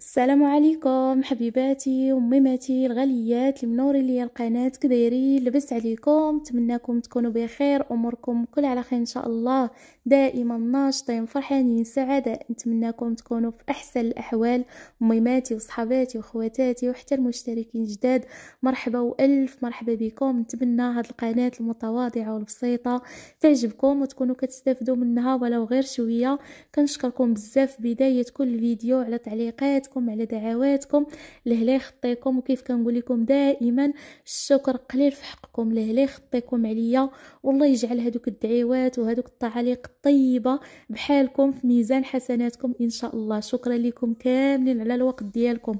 السلام عليكم حبيباتي وميماتي الغاليات المنورين ليا القناه كدايرين لبس عليكم نتمنىكم تكونوا بخير اموركم كل على خير ان شاء الله دائما ناشطين فرحانين سعداء نتمنىكم تكونوا في احسن الاحوال ميماتي وصحباتي وخواتاتي وحتى المشتركين جداد مرحبا والف مرحبا بكم نتمنى هاد القناه المتواضعه والبسيطه تعجبكم وتكونوا كتستافدوا منها ولو غير شويه كنشكركم بزاف بدايه كل فيديو على تعليقات تحياتكم على دعواتكم لهلا يخطيكم وكيف كنقول لكم دائما الشكر قليل في حقكم لهلا يخطيكم عليا والله يجعل هذوك الدعوات وهذوك التعاليق الطيبه بحالكم في ميزان حسناتكم ان شاء الله شكرا لكم كاملين على الوقت ديالكم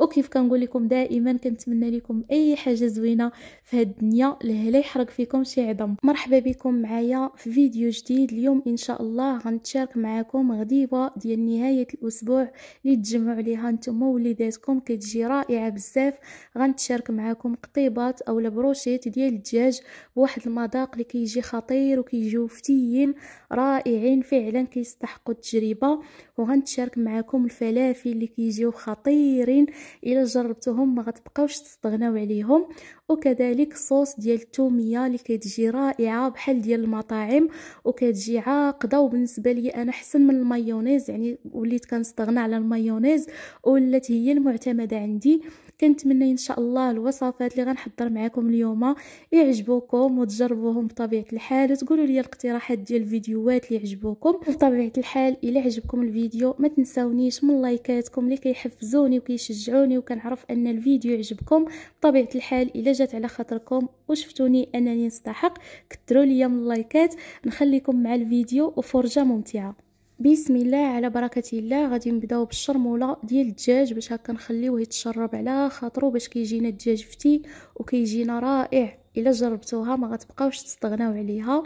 وكيف كنقول لكم دائما كنتمنى لكم اي حاجه زوينه في هاد الدنيا لهلا يحرق فيكم شي عظم مرحبا بكم معايا في فيديو جديد اليوم ان شاء الله غنتشارك معكم غديوه ديال نهايه الاسبوع اللي تجمعوا عليها نتوما وليداتكم كتجي رائعه بزاف غنتشارك معكم قطيبات اولا بروشيت ديال الدجاج بواحد المذاق اللي كيجي خطير وكيجيو فتيين رائعين فعلا كيستحقوا التجربه وغنتشارك معكم الفلافل اللي كيجيو خطيرين الا جربتوهم ما غتبقاوش تستغناو عليهم وكذلك صوص ديال التوميه اللي كتجي رائعه بحال ديال المطاعم وكتجي عاقده وبالنسبه لي انا احسن من المايونيز يعني وليت كنستغنى على المايونيز ولات هي المعتمده عندي كنتمنى ان شاء الله الوصفات اللي غنحضر معكم اليوم يعجبوكم وتجربوهم بطبيعه الحال وتقولوا لي الاقتراحات ديال الفيديوهات اللي عجبوكم بطبيعه الحال الا عجبكم الفيديو ما تنساونيش من لايكاتكم اللي كيحفزوني وكيشجعوني وكنعرف ان الفيديو يعجبكم بطبيعه الحال الا جات على خاطركم وشفتوني انني نستحق كثروا ليا من اللايكات نخليكم مع الفيديو وفرجه ممتعه بسم الله على بركه الله غادي نبداو بالشرموله ديال الدجاج باش هكا نخليوه يتشرب على خاطرو باش كيجينا الدجاج فتي وكيجينا رائع الا جربتوها ما غتبقاوش تستغناو عليها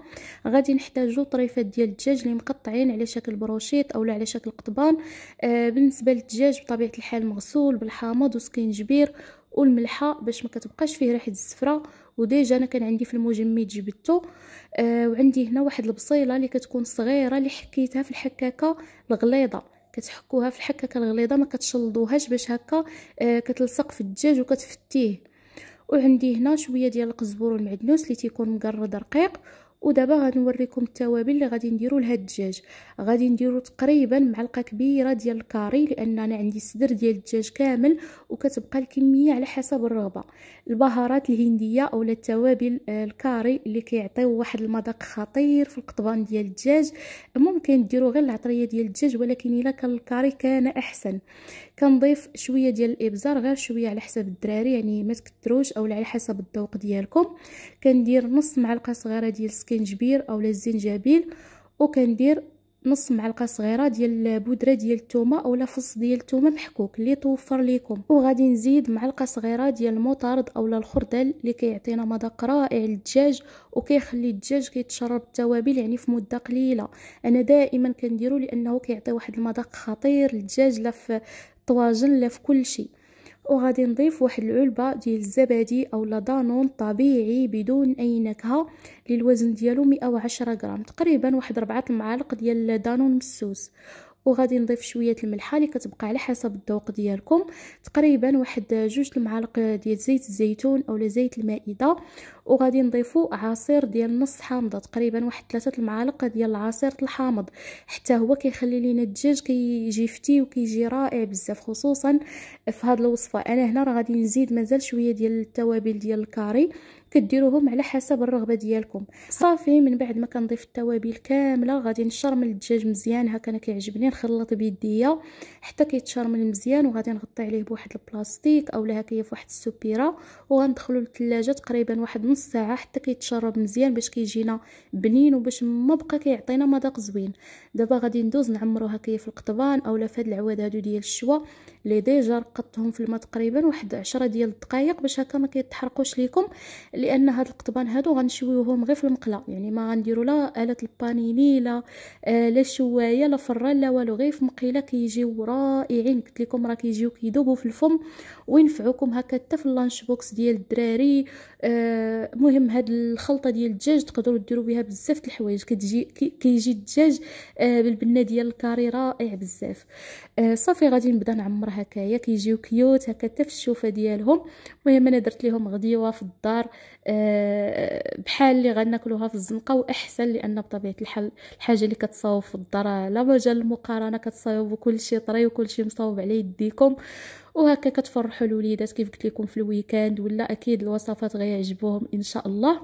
غادي نحتاجو طريفات ديال الدجاج اللي مقطعين على شكل بروشيط اولا على شكل قطبان آه بالنسبه للدجاج بطبيعه الحال مغسول بالحامض وسكينجبير والملحه باش ما كتبقاش فيه ريحه الزفره وديجا انا كان عندي في المجمد جبدتو آه وعندي هنا واحد البصيله اللي كتكون صغيره اللي حكيتها في الحكاكه الغليظه كتحكوها في الحكاكه الغليظه ما كتشلضوهاش باش هكا آه كتلصق في الدجاج وكتفتيه وعندي هنا شويه ديال القزبر والمعدنوس اللي تيكون مقرد رقيق ودابا غنوريكم التوابل اللي غادي نديرو لهاد الدجاج غادي نديرو تقريبا معلقه كبيره ديال الكاري لان انا عندي صدر ديال الدجاج كامل وكتبقى الكميه على حسب الرغبه البهارات الهنديه اولا التوابل آه، الكاري اللي كيعطيو واحد المذاق خطير في القطبان ديال الدجاج ممكن ديرو غير العطريه ديال الدجاج ولكن الا كان الكاري كان احسن كنضيف شويه ديال الابزار غير شويه على حسب الدراري يعني ما تكثروش اولا على حسب الذوق ديالكم كندير نص معلقه صغيره ديال السكين الكنجبير اولا الزنجبيل وكندير نص معلقه صغيره ديال البودره ديال الثومه اولا فص ديال الثومه محكوك اللي توفر ليكم وغادي نزيد معلقه صغيره ديال المطارد اولا الخردل اللي كيعطينا مذاق رائع للدجاج وكيخلي الدجاج كيتشرب التوابل يعني في مده قليله انا دائما كنديرو لانه كيعطي واحد المذاق خطير للدجاج لا في الطواجن لا في كل شيء وغادي نضيف واحد العلبه ديال الزبادي اولا دانون طبيعي بدون اي نكهه للوزن ديالو 110 غرام تقريبا واحد ربعة المعالق ديال دانون مسوس وغادي نضيف شويه الملحه اللي كتبقى على حسب الذوق ديالكم تقريبا واحد جوج المعالق ديال زيت الزيتون اولا زيت المائده وغادي نضيفوا عصير ديال نص حامضه تقريبا واحد ثلاثه المعالق ديال العصير الحامض حتى هو كيخلي لينا الدجاج كيجي فتي وكيجي رائع بزاف خصوصا في هذه الوصفه انا هنا راه غادي نزيد مازال شويه ديال التوابل ديال الكاري كديروهم على حسب الرغبه ديالكم صافي من بعد ما كنضيف التوابل كامله غادي نشرمل الدجاج مزيان هكا انا كيعجبني نخلط بيديا حتى كيتشرمل مزيان وغادي نغطي عليه بواحد البلاستيك اولا هكايا فواحد السوبيره وغندخلو للثلاجه تقريبا واحد نص ساعه حتى كيتشرب مزيان باش كيجينا بنين وباش ما بقى كيعطينا مذاق زوين دابا غادي ندوز نعمرو هكايا في القطبان اولا في هاد العواد هادو ديال الشوا لي ديجا رقدتهم في الماء تقريبا واحد 10 ديال الدقائق باش هكا ما كيتحرقوش ليكم لان هاد القطبان هادو غنشويوهم غير في المقله يعني ما غنديروا لا اله البانيني لا آه، لا شوايه لا فران لا والو غير في مقيله كيجيو رائعين قلت لكم راه كيجيو كيذوبوا في الفم وينفعوكم هكا حتى في اللانش بوكس ديال الدراري آه، مهم هاد الخلطه ديال الدجاج تقدروا ديروا بها بزاف د الحوايج كتجي كيجي الدجاج آه، بالبنه ديال الكاري رائع بزاف صافي غادي نبدا نعمر هكايا كيجيو كيوت هكا حتى في الشوفه ديالهم المهم انا درت لهم غديوه في الدار آه، بحال اللي غناكلوها في الزنقه واحسن لان بطبيعه الحال الحاجه اللي كتصاوب في الدار لا مجال المقارنه كتصاوب وكل شيء طري وكل شيء مصاوب على يديكم وهكا كتفرحوا الوليدات كيف قلت لكم في الويكاند ولا اكيد الوصفات غيعجبوهم ان شاء الله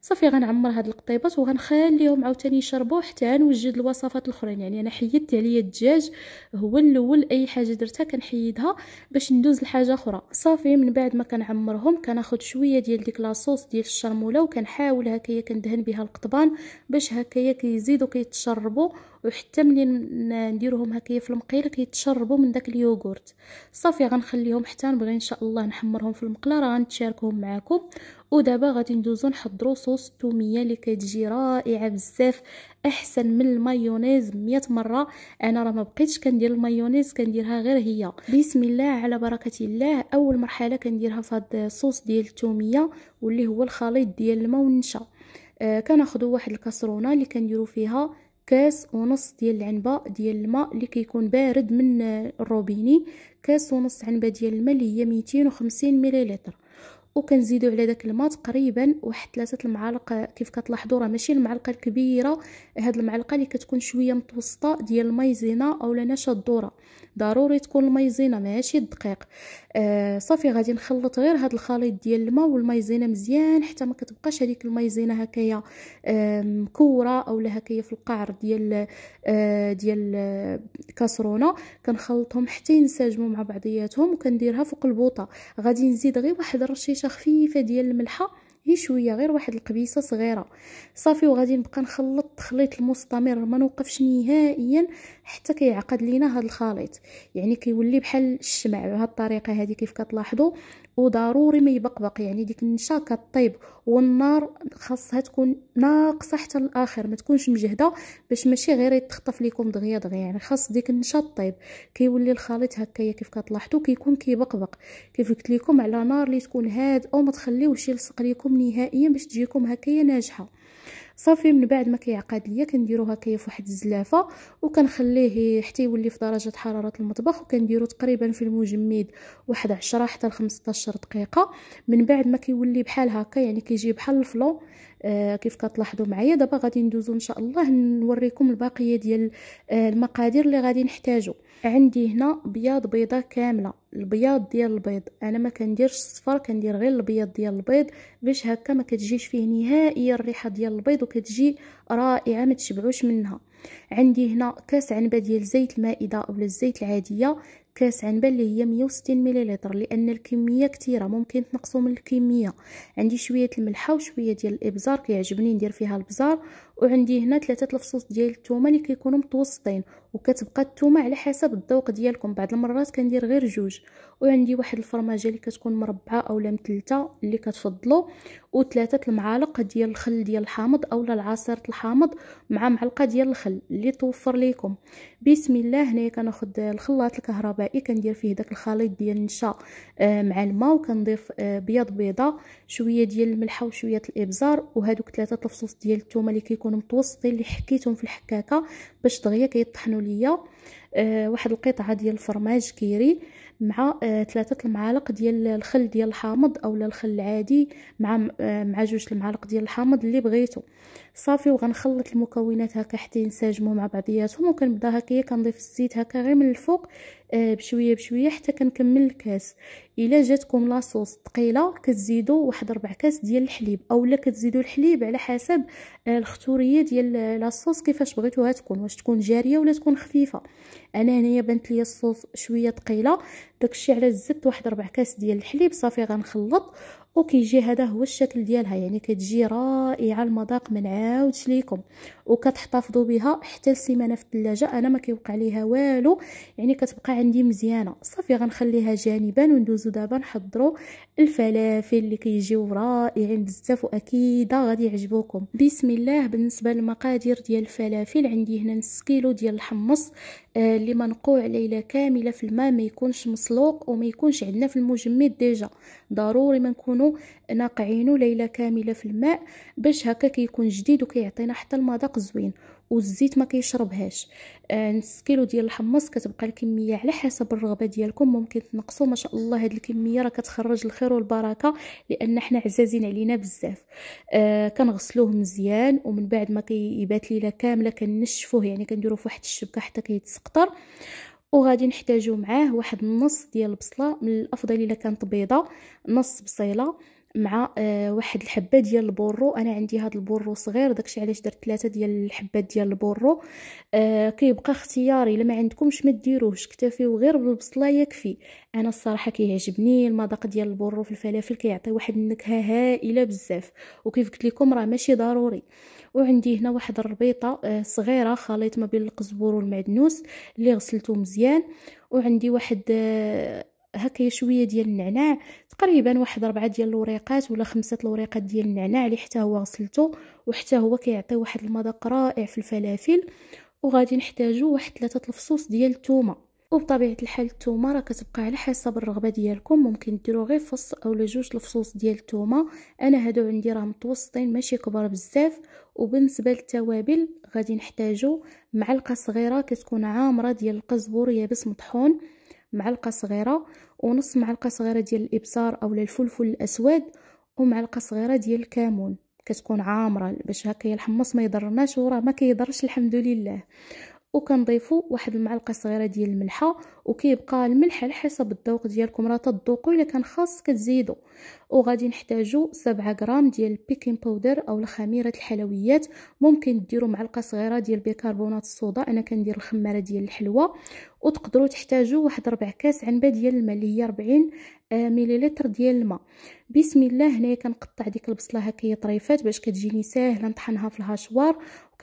صافي غنعمر هاد القطيبات وغنخليهم عاوتاني يشربوا حتى نوجد الوصفات الاخرين يعني انا حيدت عليا الدجاج هو الاول اي حاجه درتها كنحيدها باش ندوز لحاجه اخرى صافي من بعد ما كنعمرهم كناخد شويه ديال ديك لاصوص ديال الشرموله وكنحاول هكايا كندهن بها القطبان باش هكايا كيزيدوا كيتشربوا وحتى ملي نديروهم هكايا في المقيله كيتشربوا من داك اليوغورت صافي غنخليهم حتى نبغي ان شاء الله نحمرهم في المقله راه غنتشاركهم معكم ودابا غادي ندوزو نحضروا صوص التوميه اللي كتجي رائعه بزاف احسن من المايونيز 100 مره انا راه ما بقيتش كندير المايونيز كنديرها غير هي بسم الله على بركه الله اول مرحله كنديرها في هذا الصوص ديال التوميه واللي هو الخليط ديال الماء والنشا آه كناخذوا واحد الكسرونه اللي كنديروا فيها كاس ونص ديال العنبه ديال الماء اللي كيكون بارد من الروبيني كاس ونص عنبه ديال الماء اللي هي 250 مليلتر وكنزيدو على داك الماء تقريبا واحد ثلاثه المعالق كيف كتلاحظوا راه ماشي المعلقه الكبيره هاد المعلقه اللي كتكون شويه متوسطه ديال المايزينا اولا نشا الذره ضروري تكون الميزينه ماشي الدقيق آه صافي غادي نخلط غير هذا الخليط ديال الماء والميزينه مزيان حتى ما كتبقاش هذيك الميزينه هكايا آه مكوره اولا هكايا في القعر ديال آه ديال آه، كاسرونه كنخلطهم حتى ينسجموا مع بعضياتهم وكنديرها فوق البوطه غادي نزيد غير واحد الرشيشه خفيفه ديال الملحه غير شويه غير واحد القبيصه صغيره صافي وغادي نبقى نخلط التخليط المستمر ما نوقفش نهائيا حتى كيعقد لينا هذا الخليط يعني كيولي بحال الشمع بهذه الطريقه هذه كيف كتلاحظوا وضروري ما يبقبق يعني ديك النشا كطيب والنار خاصها تكون ناقصه حتى الاخر ما تكونش مجهده باش ماشي غير يتخطف لكم دغيا دغيا يعني خاص ديك النشا طيب كيولي الخليط هكايا كيف كتلاحظوا كيكون كيبقبق كيف قلت لكم على نار اللي تكون هاد او ما تخليوش يلصق لكم نهائيا باش تجيكم هكايا ناجحه صافي من بعد ما كيعقد ليا كنديروها في واحد الزلافه وكنخليه حتى يولي في درجه حراره المطبخ وكنديرو تقريبا في المجمد واحد 10 حتى ل 15 دقيقه من بعد ما كيولي بحال هكا يعني كيجي بحال الفلو آه كيف كتلاحظوا معايا دابا غادي ندوزو ان شاء الله نوريكم البقيه ديال آه المقادير اللي غادي نحتاجو عندي هنا بياض بيضه كامله البياض ديال البيض انا ما كنديرش الصفر كندير غير البياض ديال البيض باش هكا ما كتجيش فيه نهائيا الريحه ديال البيض وكتجي رائعه ما تشبعوش منها عندي هنا كاس عنبه ديال زيت المائده اولا الزيت العاديه كاس عنبه اللي هي 160 مليلتر لان الكميه كثيره ممكن تنقصوا من الكميه عندي شويه الملحه وشويه ديال الابزار كيعجبني ندير فيها البزار وعندي هنا ثلاثه الفصوص ديال الثومه اللي كيكونوا متوسطين وكتبقى الثومه على حسب الذوق ديالكم بعض المرات كندير غير جوج وعندي واحد الفرماجه اللي كتكون مربعه اولا مثلثه اللي كتفضلوا وثلاثه المعالق ديال الخل ديال الحامض اولا العصير الحامض مع معلقه ديال الخل اللي توفر ليكم بسم الله هنايا كناخذ الخلاط الكهربائي كندير فيه داك الخليط ديال النشا آه، مع الماء وكنضيف آه، بيض بيضه شويه ديال الملحه وشويه الابزار وهذوك ثلاثه الفصوص ديال الثومه اللي يكونوا متوسطين اللي حكيتهم في الحكاكه باش دغيا كيطحنوا ليا آه، واحد القطعه ديال الفرماج كيري مع ثلاثه آه، المعالق ديال الخل ديال الحامض اولا الخل العادي مع آه، مع جوج المعالق ديال الحامض اللي بغيتو صافي وغنخلط المكونات هكا حتى ينسجموا مع بعضياتهم وكنبدا هكا كنضيف الزيت هكا غير من الفوق آه بشويه بشويه حتى كنكمل الكاس الا جاتكم لاصوص ثقيله كتزيدوا واحد ربع كاس ديال الحليب اولا كتزيدوا الحليب على حسب آه ديال لاصوص كيفاش بغيتوها تكون واش تكون جاريه ولا تكون خفيفه انا هنايا بانت ليا الصوص شويه ثقيله داكشي على زدت واحد ربع كاس ديال الحليب صافي غنخلط وكيجي هذا هو الشكل ديالها يعني كتجي رائعه المذاق ما نعاودش ليكم وكتحتفظوا بها حتى السيمانه في الثلاجه انا ما كيوقع ليها والو يعني كتبقى عندي مزيانه صافي غنخليها جانبا وندوزو دابا نحضروا الفلافل اللي كيجيو رائعين بزاف واكيد غادي يعجبوكم بسم الله بالنسبه للمقادير ديال الفلافل عندي هنا نص كيلو ديال الحمص آه، اللي آه منقوع ليله كامله في الماء ما يكونش مسلوق وما يكونش عندنا في المجمد ديجا ضروري ما نكونوا ناقعينو ليله كامله في الماء باش هكا كيكون جديد وكيعطينا حتى المذاق زوين والزيت ما كيشربهاش نص آه، كيلو ديال الحمص كتبقى الكميه على حسب الرغبه ديالكم ممكن تنقصوا ما شاء الله هاد الكميه راه كتخرج الخير والبركه لان حنا عزازين علينا بزاف آه كنغسلوه مزيان ومن بعد ما كيبات ليله كامله كنشفوه يعني كنديروه في واحد الشبكه حتى كيتسقطر وغادي نحتاجو معاه واحد النص ديال البصله من الافضل الا كانت بيضه نص بصيله مع آه، واحد الحبه ديال البورو انا عندي هذا البورو صغير داكشي علاش درت ثلاثه ديال الحبات ديال البورو آه كيبقى اختياري ما عندكمش ما ديروهش اكتفيو غير بالبصله يكفي انا الصراحه كيعجبني المذاق ديال البورو في الفلافل كيعطي واحد النكهه هائله بزاف وكيف قلت لكم راه ماشي ضروري وعندي هنا واحد الربيطه آه، صغيره خليط ما بين القزبور والمعدنوس اللي غسلته مزيان وعندي واحد آه هكا شويه ديال النعناع تقريبا واحد ربعة ديال الوريقات ولا خمسة الوريقات ديال النعناع اللي حتى هو غسلته وحتى هو كيعطي واحد المذاق رائع في الفلافل وغادي نحتاجو واحد ثلاثة الفصوص ديال الثومه وبطبيعه الحال الثومه راه كتبقى على حسب الرغبه ديالكم ممكن ديرو غير فص اولا جوج الفصوص ديال الثومه انا هادو عندي راه متوسطين ماشي كبار بزاف وبالنسبه للتوابل غادي نحتاجو معلقه صغيره كتكون عامره ديال القزبور يابس مطحون معلقه صغيره ونص معلقه صغيره ديال الابصار اولا الفلفل الاسود ومعلقه صغيره ديال الكمون كتكون عامره باش هكا الحمص ما يضرناش وراه ما كيضرش الحمد لله وكنضيفوا واحد المعلقه صغيره ديال الملحه وكيبقى الملح على حسب الذوق ديالكم راه تذوقوا الا كان خاص كتزيدوا وغادي نحتاجوا 7 غرام ديال البيكين باودر او الخميره الحلويات ممكن ديروا معلقه صغيره ديال بيكربونات الصودا انا كندير الخماره ديال الحلوى وتقدروا تحتاجوا واحد ربع كاس عنبه ديال الماء اللي هي 40 آه، مليلتر ديال الماء بسم الله هنايا كنقطع ديك البصله هكايا طريفات باش كتجيني ساهله نطحنها في الهاشوار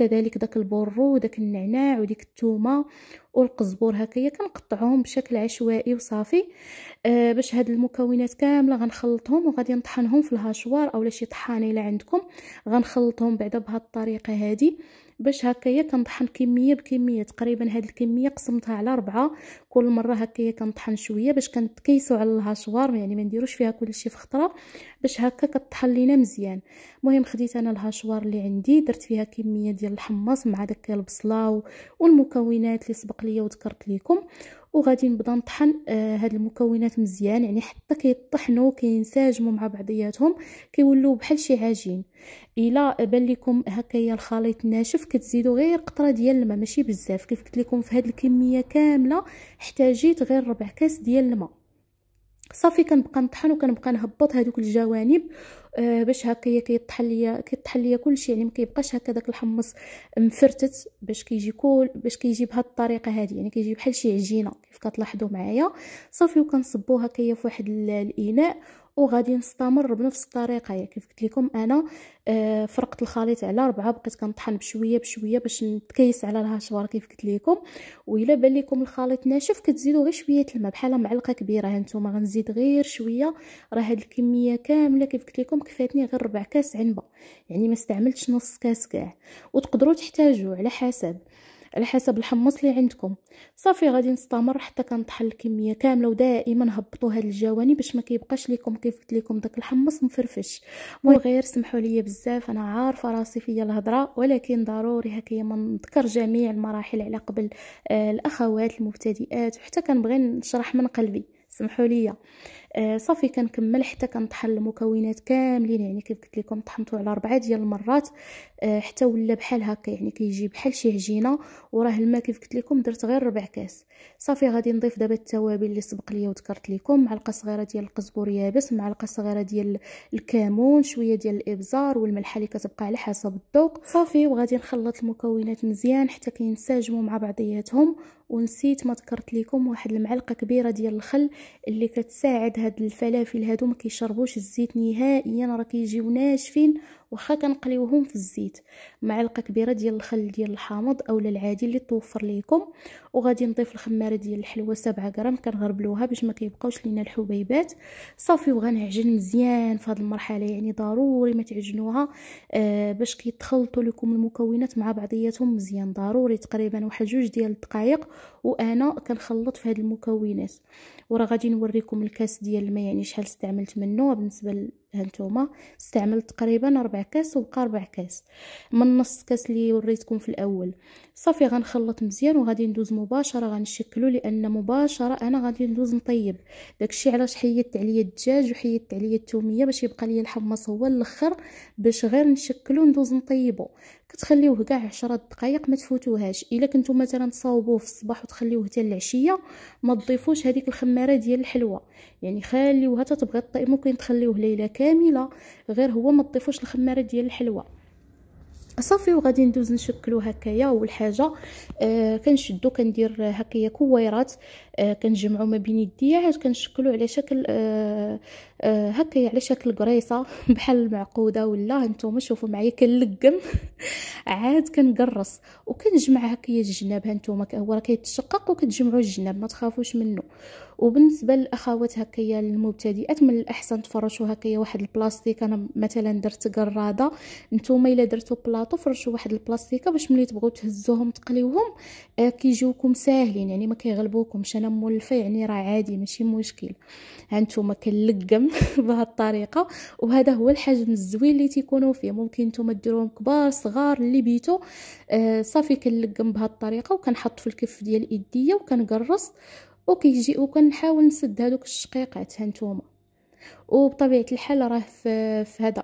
كذلك داك البرو وداك النعناع وديك الثومه والقزبور هكايا كنقطعوهم بشكل عشوائي وصافي آه باش هاد المكونات كامله غنخلطهم وغادي نطحنهم في الهاشوار اولا شي طحانه الا عندكم غنخلطهم بعدا بهاد الطريقه هادي باش هكايا كنطحن كميه بكميه تقريبا هاد الكميه قسمتها على ربعة كل مره هكايا كنطحن شويه باش كنتكيسو على الهاشوار يعني ما نديروش فيها كلشي في خطره باش هكا كطحن لينا مزيان المهم خديت انا الهاشوار اللي عندي درت فيها كميه ديال الحمص مع داك البصله والمكونات اللي سبق العقليه وذكرت لكم وغادي نبدا نطحن آه، هاد المكونات مزيان يعني حتى كيطحنوا كينسجموا مع بعضياتهم كيولوا بحال شي عجين الا بان لكم هكايا الخليط ناشف كتزيدوا غير قطره ديال الماء ماشي بزاف كيف قلت لكم في هاد الكميه كامله احتاجيت غير ربع كاس ديال الماء صافي كنبقى نطحن وكنبقى نهبط هذوك الجوانب آه، باش هكايا كيطحن ليا كيطحن ليا كلشي يعني ما كيبقاش هكا داك الحمص مفرتت باش كيجي كل باش كيجي بهاد الطريقه هذه يعني كيجي بحال شي عجينه كيف كتلاحظوا معايا صافي وكنصبوها هكايا في واحد الاناء وغادي نستمر بنفس الطريقه يعني كيف قلت لكم انا آه، فرقت الخليط على ربعة بقيت كنطحن بشويه بشويه باش نتكيس على الهشوار كيف قلت لكم والا بان لكم الخليط ناشف كتزيدوا غير شويه الماء بحال معلقه كبيره ها نتوما غنزيد غير شويه راه هاد الكميه كامله كيف قلت لكم كفاتني غير ربع كاس عنبه يعني ما استعملتش نص كاس كاع وتقدروا تحتاجوا على حسب على حسب الحمص اللي عندكم صافي غادي نستمر حتى كنطحن الكميه كامله ودائما هبطوا هاد الجوانب باش ما كيبقاش ليكم كيف قلت لكم داك الحمص مفرفش وغير سمحوا لي بزاف انا عارفه راسي فيا الهضره ولكن ضروري هكايا ما نذكر جميع المراحل على قبل آه الاخوات المبتدئات وحتى كنبغي نشرح من قلبي سمحوا لي آه صافي كنكمل حتى كنطحن المكونات كاملين يعني كيف قلت لكم طحنته على ربعه ديال المرات آه حتى ولا بحال هكا يعني كيجي بحال شي عجينه وراه الماء كيف قلت لكم درت غير ربع كاس صافي غادي نضيف دابا التوابل اللي سبق ليا وذكرت لكم معلقه صغيره ديال القزبر يابس معلقه صغيره ديال الكمون شويه ديال الابزار والملحه اللي كتبقى على حسب الذوق صافي وغادي نخلط المكونات مزيان حتى كينسجموا مع بعضياتهم ونسيت ما ذكرت لكم واحد المعلقه كبيره ديال الخل اللي كتساعد هاد الفلافل هادو ما كيشربوش الزيت نهائيا راه كيجيو ناشفين واخا كنقليوهم في الزيت معلقه كبيره ديال الخل ديال الحامض اولا العادي اللي توفر ليكم وغادي نضيف الخماره ديال الحلوه 7 غرام كنغربلوها باش ما كيبقاوش لينا الحبيبات صافي وغنعجن مزيان في هذه المرحله يعني ضروري ما تعجنوها آه باش كيتخلطوا لكم المكونات مع بعضياتهم مزيان ضروري تقريبا واحد جوج ديال الدقائق وانا كنخلط في هذه المكونات وراه غادي نوريكم الكاس ديال الماء يعني شحال استعملت منه بالنسبه هانتوما استعملت تقريبا ربع كاس وبقى ربع كاس من نص كاس اللي وريتكم في الاول صافي غنخلط مزيان وغادي ندوز مباشره غنشكلو لان مباشره انا غادي ندوز نطيب داكشي علاش حيدت عليا الدجاج وحيدت عليا التوميه باش يبقى لي الحمص هو الاخر باش غير نشكلو ندوز نطيبو كتخليوه كاع 10 دقائق ما تفوتوهاش الا كنتو مثلا تصاوبوه في الصباح وتخليوه حتى العشيه ما تضيفوش هذيك الخماره ديال الحلوه يعني خليوها تتبغي طيب ممكن تخليوه ليله كامله غير هو ما تضيفوش الخماره ديال الحلوه صافي وغادي ندوز نشكلو هكايا اول حاجه آه كنشدو كندير هكايا كويرات آه، كنجمعو ما بين يديا عاد كنشكلو على شكل آه، آه، هكا على شكل قريصه بحال المعقوده ولا نتوما شوفوا معايا كنلقم عاد كنقرص وكنجمع هكا الجناب ها نتوما هو راه كيتشقق وكتجمعوا الجناب ما تخافوش منه وبالنسبه للاخوات هكايا المبتدئات من الاحسن تفرشوا هكايا واحد البلاستيك انا مثلا درت قراده نتوما الا درتو بلاطو فرشوا واحد البلاستيكه باش ملي تبغوا تهزوهم تقليوهم كيجيوكم ساهلين يعني ما كيغلبوكمش انا مولفه يعني راه عادي ماشي مشكل هانتوما كنلقم الطريقه وهذا هو الحجم الزوين اللي تيكونوا فيه ممكن نتوما ديروهم كبار صغار اللي بيتو آه صافي كنلقم الطريقه وكنحط في الكف ديال ايديا وكنقرص وكيجي وكنحاول نسد هذوك الشقيقات هانتوما وبطبيعه الحال راه في, في هذا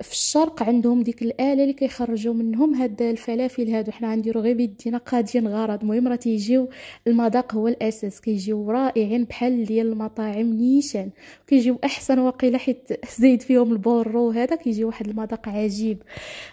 في الشرق عندهم ديك الاله اللي كيخرجوا منهم هاد الفلافل هادو حنا غنديرو غير بيدينا قادين غرض المهم راه تيجيو المذاق هو الاساس كيجيو رائعين بحال ديال المطاعم نيشان كيجيو احسن وقيلا حيت زايد فيهم البورو وهذا كيجي واحد المذاق عجيب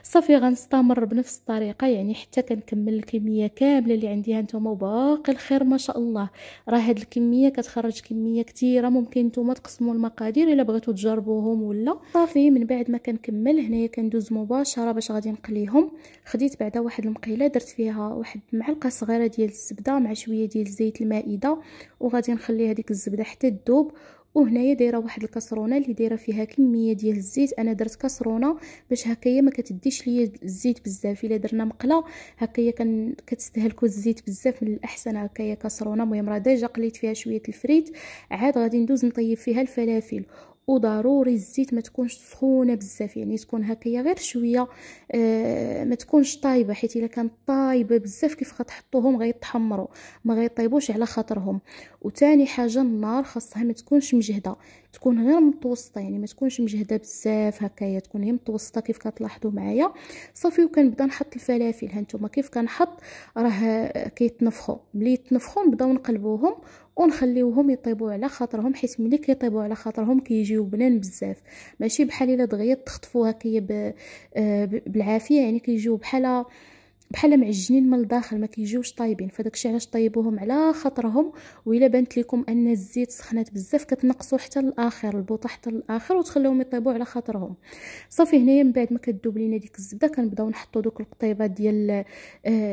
صافي غنستمر بنفس الطريقه يعني حتى كنكمل الكميه كامله اللي عندي هانتوما وباقي الخير ما شاء الله راه هاد الكميه كتخرج كميه كثيره ممكن نتوما تقسموا المقادير الا بغيتو تجربوهم ولا صافي من بعد ما كنكمل هنايا كندوز مباشره باش غادي نقليهم خديت بعدا واحد المقيله درت فيها واحد معلقه صغيره ديال الزبده مع شويه ديال زيت المائده وغادي نخلي هذيك الزبده حتى تذوب وهنايا دايره واحد الكسرونه اللي دايره فيها كميه ديال الزيت انا درت كسرونه باش هكايا ما كتديش ليا الزيت بزاف الا درنا مقله هكايا كتستهلكوا الزيت بزاف من الاحسن هكايا كسرونه المهم راه ديجا قليت فيها شويه الفريت عاد غادي ندوز نطيب فيها الفلافل وضروري الزيت ما تكونش سخونه بزاف يعني تكون هكايا غير شويه آه ما تكونش طايبه حيت الا كانت طايبه بزاف كيف غتحطوهم غيتحمروا ما غيطيبوش على خاطرهم وثاني حاجه النار خاصها ما تكونش مجهده تكون غير متوسطه يعني ما تكونش مجهده بزاف هكايا تكون هي متوسطه كيف كتلاحظوا معايا صافي وكنبدا نحط الفلافل هانتوما كيف كنحط راه كيتنفخوا ملي يتنفخوا نبداو نقلبوهم ونخليوهم يطيبوا على خاطرهم حيت ملي كيطيبوا على خاطرهم كيجيو بنان بزاف ماشي بحال الا دغيا تخطفوها كي آه، بالعافيه يعني كيجيو بحال بحال معجنين من الداخل ما كيجيوش طايبين فداكشي علاش طيبوهم على خاطرهم والا بانت لكم ان الزيت سخنات بزاف كتنقصوا حتى الاخر البوطه حتى الاخر وتخليهم يطيبوا على خاطرهم صافي هنايا من بعد ما كتذوب لينا ديك الزبده كنبداو نحطوا دوك القطيبات ديال آه،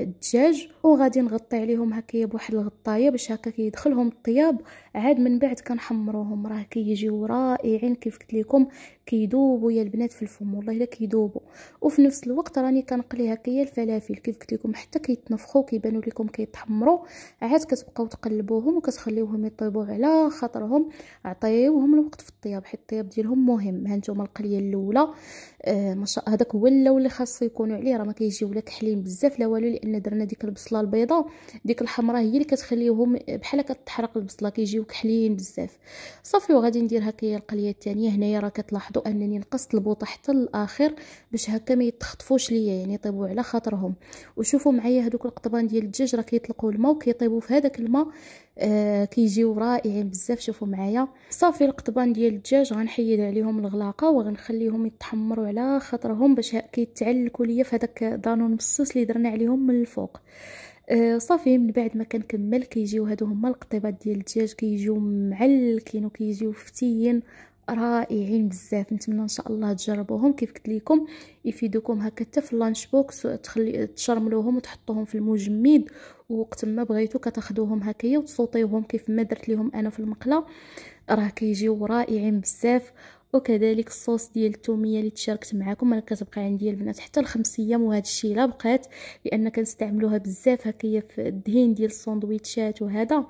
الدجاج وغادي نغطي عليهم هكايا بواحد الغطايه باش هكا كيدخلهم الطياب عاد من بعد كنحمروهم راه كيجيو رائعين كيف قلت لكم كيذوبوا يا البنات في الفم والله الا كيذوبوا وفي نفس الوقت راني كنقلي هكايا الفلافل كيف قلت لكم حتى كيتنفخوا كيبانوا لكم كيتحمروا عاد كتبقاو تقلبوهم وكتخليوهم يطيبوا على خاطرهم عطيوهم الوقت في الطياب حيت الطياب ديالهم مهم ها نتوما القليه الاولى آه هذاك هو الاول اللي خاصو يكونوا عليه راه ما كيجيو لا كحلين بزاف لا والو لان درنا ديك البصله البيضاء ديك الحمراء هي اللي كتخليهم بحال كتحرق البصله كيجيو كحلين بزاف صافي وغادي ندير هكا القليه الثانيه هنايا راه كتلاحظوا انني نقصت البوطه حتى الاخر باش هكا ما يتخطفوش ليا يعني طيبوا على خاطرهم وشوفوا معايا هذوك القطبان ديال الدجاج راه كيطلقوا الماء وكيطيبوا في هذاك الماء آه كيجيو رائعين بزاف شوفوا معايا صافي القطبان ديال الدجاج غنحيد عليهم الغلاقه وغنخليهم يتحمروا على خاطرهم باش كيتعلكوا ليا في هذاك دانون مصوص اللي درنا عليهم من الفوق آه صافي من بعد ما كنكمل كيجيو هادو هما القطيبات ديال الدجاج كيجيو معلكين وكيجيو فتيين رائعين بزاف نتمنى ان شاء الله تجربوهم كيف قلت لكم يفيدوكم هكا حتى في اللانش بوكس تخلي تشرملوهم وتحطوهم في المجمد وقت ما بغيتو كتاخدوهم هكايا وتصوتيوهم كيف ما درت لهم انا في المقله راه كيجيو رائعين بزاف وكذلك الصوص ديال التوميه اللي تشاركت معكم انا كتبقى عندي البنات حتى لخمس ايام وهذا الشيء لا بقات لان كنستعملوها بزاف هكا في الدهين ديال الساندويتشات وهذا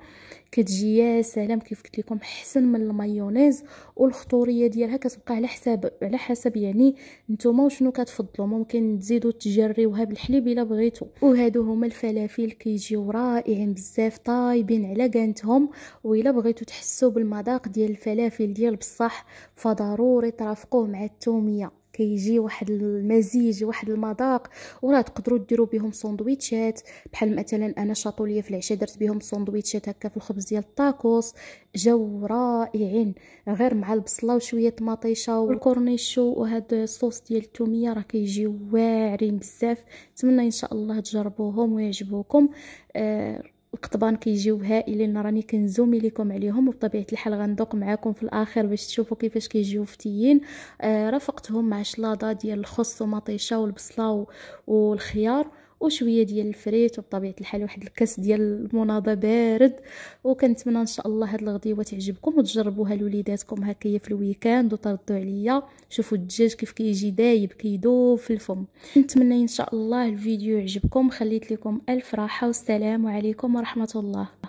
كتجي يا سلام كيف قلت لكم احسن من المايونيز والخطوريه ديالها كتبقى على حساب على حسب يعني نتوما وشنو كتفضلوا ممكن تزيدوا تجريوها بالحليب الا بغيتوا وهادو هما الفلافل كيجيو رائعين بزاف طايبين على كانتهم الا بغيتوا تحسوا بالمذاق ديال الفلافل ديال بصح فضل ضروري ترافقوه مع التوميه كيجي واحد المزيج واحد المذاق وراه تقدروا ديروا بهم سندويتشات بحال مثلا انا شاطوليه في العشاء درت بهم سندويتشات هكا في الخبز ديال الطاكوس جو رائعين غير مع البصله وشويه طماطيشه والكورنيشو وهاد الصوص ديال التوميه راه كيجيو واعرين بزاف نتمنى ان شاء الله تجربوهم ويعجبوكم آه القطبان كيجيو هائلين راني كنزومي لكم عليهم وبطبيعه الحال غندوق معاكم في الاخر باش تشوفوا كيفاش كيجيو فتيين آه رافقتهم مع شلاضه ديال الخص ومطيشه والبصله والخيار وشويه ديال الفريت وبطبيعه الحال واحد الكاس ديال المناضه بارد وكنتمنى ان شاء الله هاد الغديوه تعجبكم وتجربوها لوليداتكم هكايا في الويكاند وتردوا عليا شوفوا الدجاج كيف كيجي دايب كيدوب في الفم نتمنى ان شاء الله الفيديو يعجبكم خليت لكم الف راحه والسلام عليكم ورحمه الله